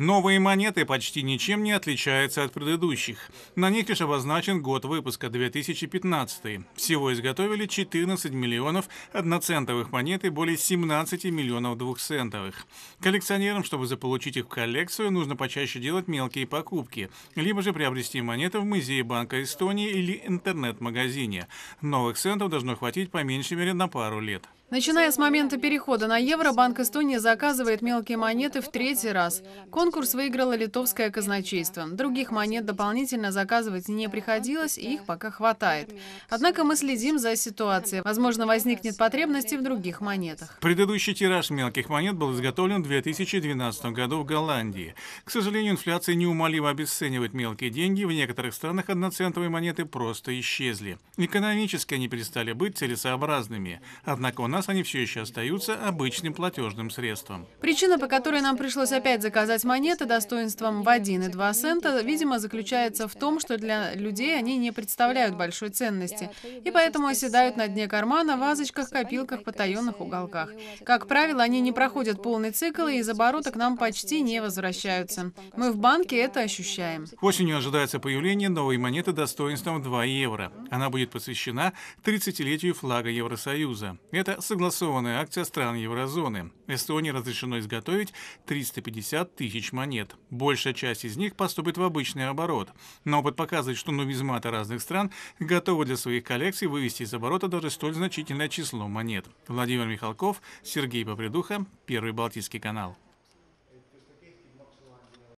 Новые монеты почти ничем не отличаются от предыдущих. На них лишь обозначен год выпуска 2015. Всего изготовили 14 миллионов одноцентовых монет и более 17 миллионов двухцентовых. Коллекционерам, чтобы заполучить их в коллекцию, нужно почаще делать мелкие покупки, либо же приобрести монеты в музее Банка Эстонии или интернет-магазине. Новых центов должно хватить по меньшей мере на пару лет. Начиная с момента перехода на евро, Банк Эстонии заказывает мелкие монеты в третий раз. Конкурс выиграло литовское казначейство. Других монет дополнительно заказывать не приходилось, и их пока хватает. Однако мы следим за ситуацией. Возможно, возникнет потребность в других монетах. Предыдущий тираж мелких монет был изготовлен в 2012 году в Голландии. К сожалению, инфляция неумолимо обесценивает мелкие деньги. В некоторых странах одноцентовые монеты просто исчезли. Экономически они перестали быть целесообразными. Однако у нас нас они все еще остаются обычным платежным средством. Причина, по которой нам пришлось опять заказать монеты достоинством в 1 и 2 цента, видимо, заключается в том, что для людей они не представляют большой ценности, и поэтому оседают на дне кармана, вазочках, копилках, потаенных уголках. Как правило, они не проходят полный цикл и из оборота к нам почти не возвращаются. Мы в банке это ощущаем. Осенью ожидается появление новой монеты достоинством 2 евро. Она будет посвящена 30-летию флага Евросоюза. Это согласованная акция стран еврозоны. Эстонии разрешено изготовить 350 тысяч монет. Большая часть из них поступит в обычный оборот. Но опыт показывает, что нумизматы разных стран готовы для своих коллекций вывести из оборота даже столь значительное число монет. Владимир Михалков, Сергей Попредуха, Первый Балтийский канал.